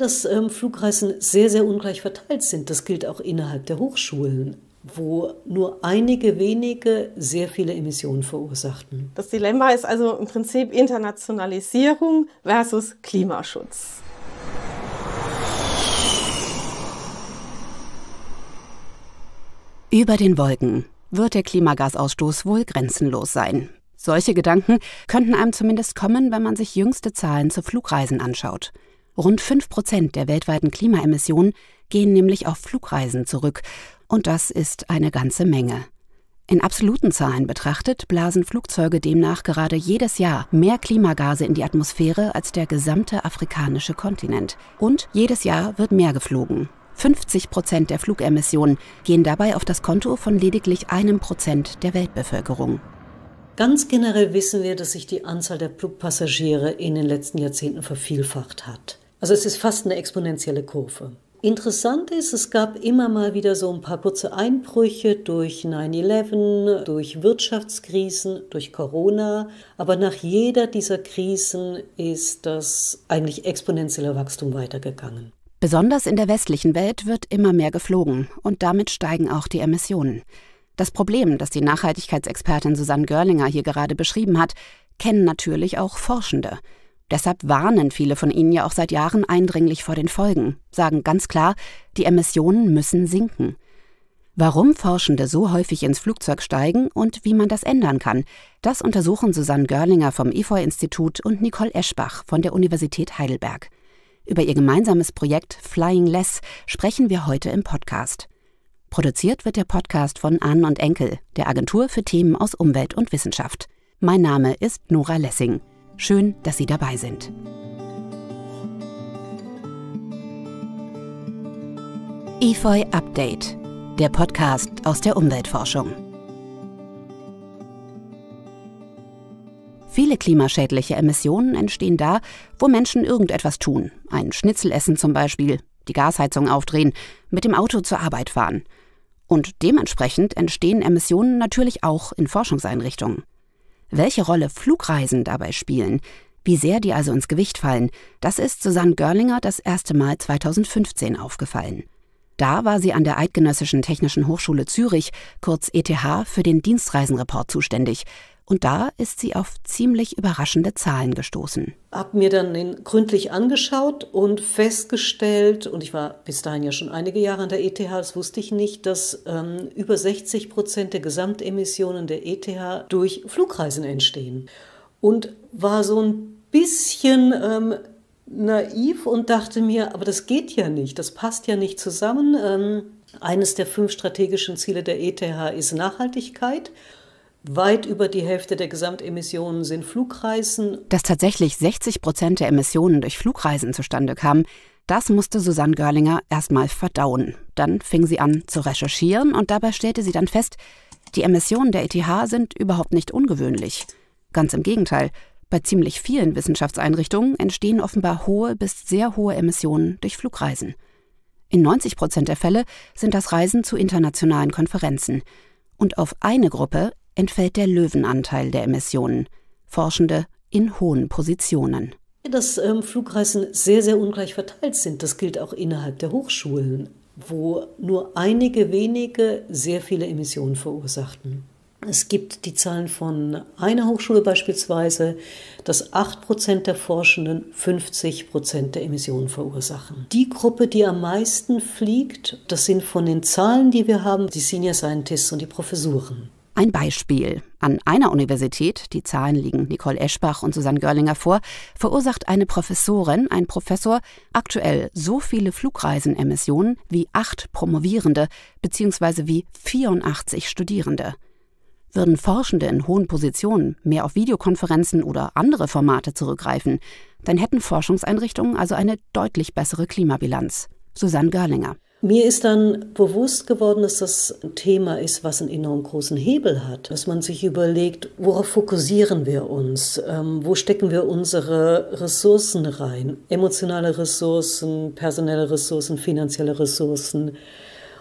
dass ähm, Flugreisen sehr, sehr ungleich verteilt sind. Das gilt auch innerhalb der Hochschulen wo nur einige wenige sehr viele Emissionen verursachten. Das Dilemma ist also im Prinzip Internationalisierung versus Klimaschutz. Über den Wolken wird der Klimagasausstoß wohl grenzenlos sein. Solche Gedanken könnten einem zumindest kommen, wenn man sich jüngste Zahlen zu Flugreisen anschaut. Rund 5 der weltweiten Klimaemissionen gehen nämlich auf Flugreisen zurück. Und das ist eine ganze Menge. In absoluten Zahlen betrachtet blasen Flugzeuge demnach gerade jedes Jahr mehr Klimagase in die Atmosphäre als der gesamte afrikanische Kontinent. Und jedes Jahr wird mehr geflogen. 50 Prozent der Flugemissionen gehen dabei auf das Konto von lediglich einem Prozent der Weltbevölkerung. Ganz generell wissen wir, dass sich die Anzahl der Flugpassagiere in den letzten Jahrzehnten vervielfacht hat. Also es ist fast eine exponentielle Kurve. Interessant ist, es gab immer mal wieder so ein paar kurze Einbrüche durch 9-11, durch Wirtschaftskrisen, durch Corona. Aber nach jeder dieser Krisen ist das eigentlich exponentielle Wachstum weitergegangen. Besonders in der westlichen Welt wird immer mehr geflogen und damit steigen auch die Emissionen. Das Problem, das die Nachhaltigkeitsexpertin Susanne Görlinger hier gerade beschrieben hat, kennen natürlich auch Forschende. Deshalb warnen viele von ihnen ja auch seit Jahren eindringlich vor den Folgen, sagen ganz klar, die Emissionen müssen sinken. Warum Forschende so häufig ins Flugzeug steigen und wie man das ändern kann, das untersuchen Susanne Görlinger vom IFOI-Institut e und Nicole Eschbach von der Universität Heidelberg. Über ihr gemeinsames Projekt Flying Less sprechen wir heute im Podcast. Produziert wird der Podcast von Ann und Enkel, der Agentur für Themen aus Umwelt und Wissenschaft. Mein Name ist Nora Lessing. Schön, dass Sie dabei sind. EFOI Update, der Podcast aus der Umweltforschung. Viele klimaschädliche Emissionen entstehen da, wo Menschen irgendetwas tun. Ein Schnitzel essen zum Beispiel, die Gasheizung aufdrehen, mit dem Auto zur Arbeit fahren. Und dementsprechend entstehen Emissionen natürlich auch in Forschungseinrichtungen. Welche Rolle Flugreisen dabei spielen, wie sehr die also ins Gewicht fallen, das ist Susanne Görlinger das erste Mal 2015 aufgefallen. Da war sie an der Eidgenössischen Technischen Hochschule Zürich, kurz ETH, für den Dienstreisenreport zuständig und da ist sie auf ziemlich überraschende Zahlen gestoßen. Hab mir dann den gründlich angeschaut und festgestellt, und ich war bis dahin ja schon einige Jahre an der ETH, das wusste ich nicht, dass ähm, über 60 Prozent der Gesamtemissionen der ETH durch Flugreisen entstehen. Und war so ein bisschen ähm, naiv und dachte mir, aber das geht ja nicht, das passt ja nicht zusammen. Ähm, eines der fünf strategischen Ziele der ETH ist Nachhaltigkeit. Weit über die Hälfte der Gesamtemissionen sind Flugreisen. Dass tatsächlich 60 Prozent der Emissionen durch Flugreisen zustande kamen, das musste Susanne Görlinger erstmal verdauen. Dann fing sie an zu recherchieren und dabei stellte sie dann fest, die Emissionen der ETH sind überhaupt nicht ungewöhnlich. Ganz im Gegenteil, bei ziemlich vielen Wissenschaftseinrichtungen entstehen offenbar hohe bis sehr hohe Emissionen durch Flugreisen. In 90 Prozent der Fälle sind das Reisen zu internationalen Konferenzen. Und auf eine Gruppe entfällt der Löwenanteil der Emissionen. Forschende in hohen Positionen. Dass ähm, Flugreisen sehr, sehr ungleich verteilt sind, das gilt auch innerhalb der Hochschulen, wo nur einige wenige sehr viele Emissionen verursachten. Es gibt die Zahlen von einer Hochschule beispielsweise, dass 8% der Forschenden 50% der Emissionen verursachen. Die Gruppe, die am meisten fliegt, das sind von den Zahlen, die wir haben, die Senior Scientists und die Professuren. Ein Beispiel. An einer Universität, die Zahlen liegen Nicole Eschbach und Susanne Görlinger vor, verursacht eine Professorin, ein Professor, aktuell so viele Flugreisenemissionen wie acht Promovierende bzw. wie 84 Studierende. Würden Forschende in hohen Positionen mehr auf Videokonferenzen oder andere Formate zurückgreifen, dann hätten Forschungseinrichtungen also eine deutlich bessere Klimabilanz. Susanne Görlinger. Mir ist dann bewusst geworden, dass das ein Thema ist, was einen enorm großen Hebel hat. Dass man sich überlegt, worauf fokussieren wir uns? Ähm, wo stecken wir unsere Ressourcen rein? Emotionale Ressourcen, personelle Ressourcen, finanzielle Ressourcen.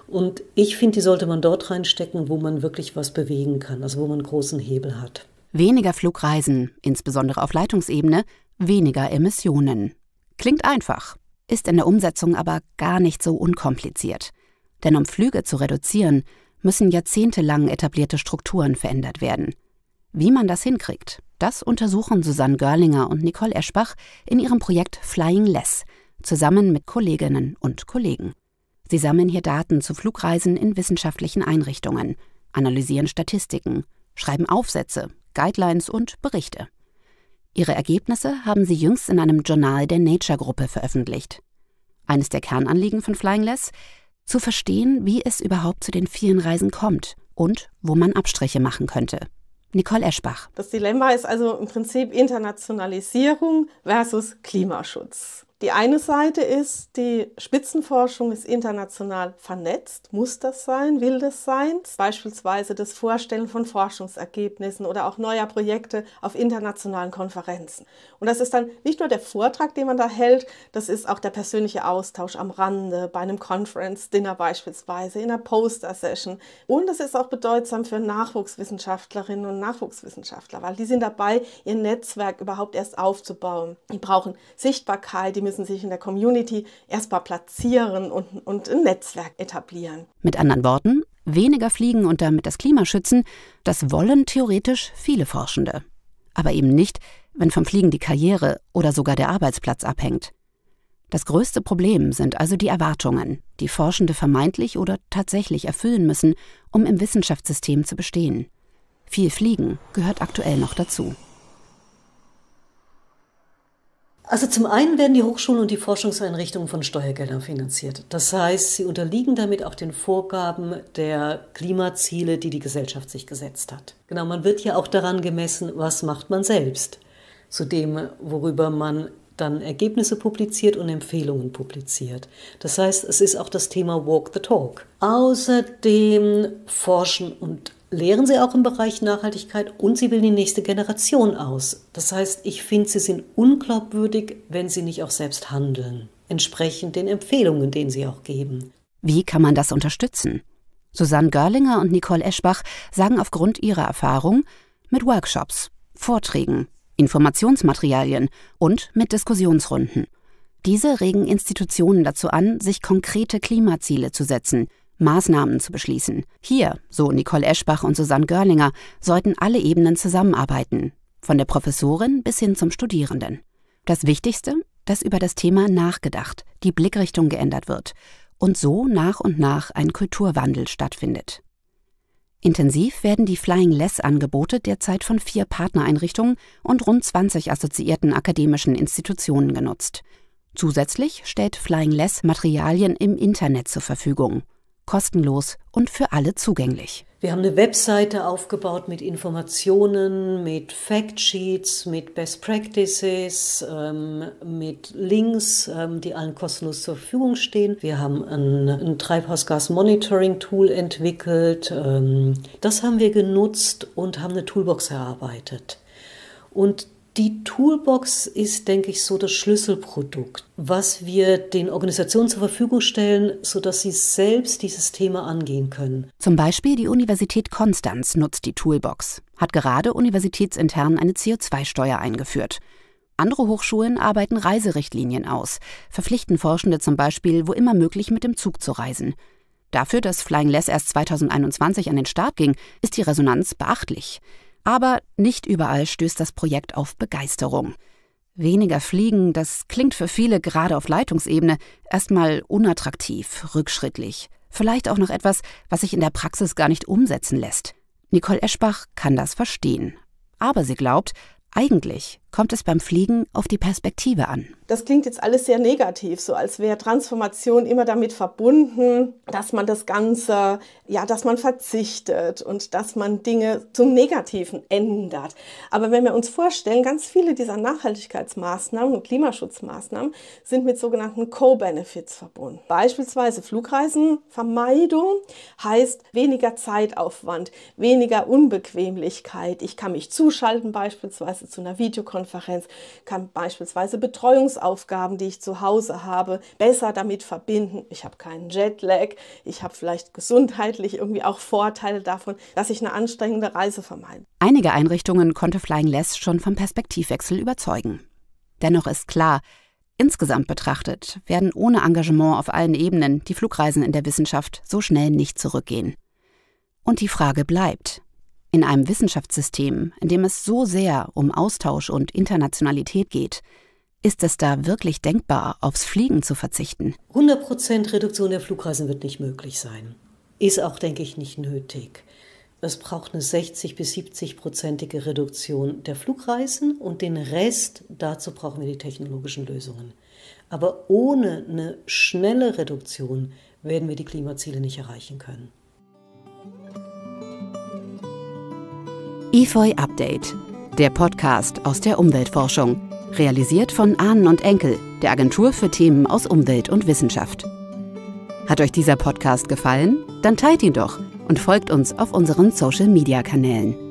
Und ich finde, die sollte man dort reinstecken, wo man wirklich was bewegen kann, also wo man einen großen Hebel hat. Weniger Flugreisen, insbesondere auf Leitungsebene, weniger Emissionen. Klingt einfach ist in der Umsetzung aber gar nicht so unkompliziert. Denn um Flüge zu reduzieren, müssen jahrzehntelang etablierte Strukturen verändert werden. Wie man das hinkriegt, das untersuchen Susanne Görlinger und Nicole Eschbach in ihrem Projekt Flying Less zusammen mit Kolleginnen und Kollegen. Sie sammeln hier Daten zu Flugreisen in wissenschaftlichen Einrichtungen, analysieren Statistiken, schreiben Aufsätze, Guidelines und Berichte. Ihre Ergebnisse haben sie jüngst in einem Journal der Nature-Gruppe veröffentlicht. Eines der Kernanliegen von Flying Less? Zu verstehen, wie es überhaupt zu den vielen Reisen kommt und wo man Abstriche machen könnte. Nicole Eschbach. Das Dilemma ist also im Prinzip Internationalisierung versus Klimaschutz. Die eine Seite ist, die Spitzenforschung ist international vernetzt. Muss das sein? Will das sein? Beispielsweise das Vorstellen von Forschungsergebnissen oder auch neuer Projekte auf internationalen Konferenzen. Und das ist dann nicht nur der Vortrag, den man da hält, das ist auch der persönliche Austausch am Rande, bei einem Conference-Dinner beispielsweise, in einer Poster-Session. Und das ist auch bedeutsam für Nachwuchswissenschaftlerinnen und Nachwuchswissenschaftler, weil die sind dabei, ihr Netzwerk überhaupt erst aufzubauen. Die brauchen Sichtbarkeit, die müssen sich in der Community erstmal platzieren und, und ein Netzwerk etablieren. Mit anderen Worten, weniger fliegen und damit das Klima schützen, das wollen theoretisch viele Forschende. Aber eben nicht, wenn vom Fliegen die Karriere oder sogar der Arbeitsplatz abhängt. Das größte Problem sind also die Erwartungen, die Forschende vermeintlich oder tatsächlich erfüllen müssen, um im Wissenschaftssystem zu bestehen. Viel Fliegen gehört aktuell noch dazu. Also zum einen werden die Hochschulen und die Forschungseinrichtungen von Steuergeldern finanziert. Das heißt, sie unterliegen damit auch den Vorgaben der Klimaziele, die die Gesellschaft sich gesetzt hat. Genau, man wird ja auch daran gemessen, was macht man selbst, zu dem, worüber man dann Ergebnisse publiziert und Empfehlungen publiziert. Das heißt, es ist auch das Thema Walk the Talk. Außerdem forschen und lehren sie auch im Bereich Nachhaltigkeit und sie bilden die nächste Generation aus. Das heißt, ich finde, sie sind unglaubwürdig, wenn sie nicht auch selbst handeln, entsprechend den Empfehlungen, denen sie auch geben. Wie kann man das unterstützen? Susanne Görlinger und Nicole Eschbach sagen aufgrund ihrer Erfahrung mit Workshops, Vorträgen, Informationsmaterialien und mit Diskussionsrunden. Diese regen Institutionen dazu an, sich konkrete Klimaziele zu setzen, Maßnahmen zu beschließen. Hier, so Nicole Eschbach und Susanne Görlinger, sollten alle Ebenen zusammenarbeiten, von der Professorin bis hin zum Studierenden. Das Wichtigste, dass über das Thema nachgedacht, die Blickrichtung geändert wird und so nach und nach ein Kulturwandel stattfindet. Intensiv werden die Flying Less-Angebote derzeit von vier Partnereinrichtungen und rund 20 assoziierten akademischen Institutionen genutzt. Zusätzlich stellt Flying Less Materialien im Internet zur Verfügung, kostenlos und für alle zugänglich. Wir haben eine Webseite aufgebaut mit Informationen, mit Factsheets, mit Best Practices, ähm, mit Links, ähm, die allen kostenlos zur Verfügung stehen. Wir haben ein, ein Treibhausgas-Monitoring-Tool entwickelt. Ähm, das haben wir genutzt und haben eine Toolbox erarbeitet. Und die Toolbox ist, denke ich, so das Schlüsselprodukt, was wir den Organisationen zur Verfügung stellen, sodass sie selbst dieses Thema angehen können. Zum Beispiel die Universität Konstanz nutzt die Toolbox, hat gerade universitätsintern eine CO2-Steuer eingeführt. Andere Hochschulen arbeiten Reiserichtlinien aus, verpflichten Forschende zum Beispiel, wo immer möglich mit dem Zug zu reisen. Dafür, dass Flying Less erst 2021 an den Start ging, ist die Resonanz beachtlich. Aber nicht überall stößt das Projekt auf Begeisterung. Weniger Fliegen, das klingt für viele gerade auf Leitungsebene erstmal unattraktiv, rückschrittlich. Vielleicht auch noch etwas, was sich in der Praxis gar nicht umsetzen lässt. Nicole Eschbach kann das verstehen. Aber sie glaubt, eigentlich kommt es beim Fliegen auf die Perspektive an. Das klingt jetzt alles sehr negativ, so als wäre Transformation immer damit verbunden, dass man das Ganze, ja, dass man verzichtet und dass man Dinge zum Negativen ändert. Aber wenn wir uns vorstellen, ganz viele dieser Nachhaltigkeitsmaßnahmen und Klimaschutzmaßnahmen sind mit sogenannten Co-Benefits verbunden. Beispielsweise Flugreisenvermeidung heißt weniger Zeitaufwand, weniger Unbequemlichkeit. Ich kann mich zuschalten beispielsweise zu einer Videokonferenz Videokonferenz kann beispielsweise Betreuungsaufgaben, die ich zu Hause habe, besser damit verbinden. Ich habe keinen Jetlag, ich habe vielleicht gesundheitlich irgendwie auch Vorteile davon, dass ich eine anstrengende Reise vermeide. Einige Einrichtungen konnte Flying Less schon vom Perspektivwechsel überzeugen. Dennoch ist klar, insgesamt betrachtet werden ohne Engagement auf allen Ebenen die Flugreisen in der Wissenschaft so schnell nicht zurückgehen. Und die Frage bleibt, in einem Wissenschaftssystem, in dem es so sehr um Austausch und Internationalität geht, ist es da wirklich denkbar, aufs Fliegen zu verzichten? 100% Reduktion der Flugreisen wird nicht möglich sein. Ist auch, denke ich, nicht nötig. Es braucht eine 60 bis 70-prozentige Reduktion der Flugreisen und den Rest, dazu brauchen wir die technologischen Lösungen. Aber ohne eine schnelle Reduktion werden wir die Klimaziele nicht erreichen können. EFOI Update, der Podcast aus der Umweltforschung, realisiert von Ahnen und Enkel, der Agentur für Themen aus Umwelt und Wissenschaft. Hat euch dieser Podcast gefallen? Dann teilt ihn doch und folgt uns auf unseren Social-Media-Kanälen.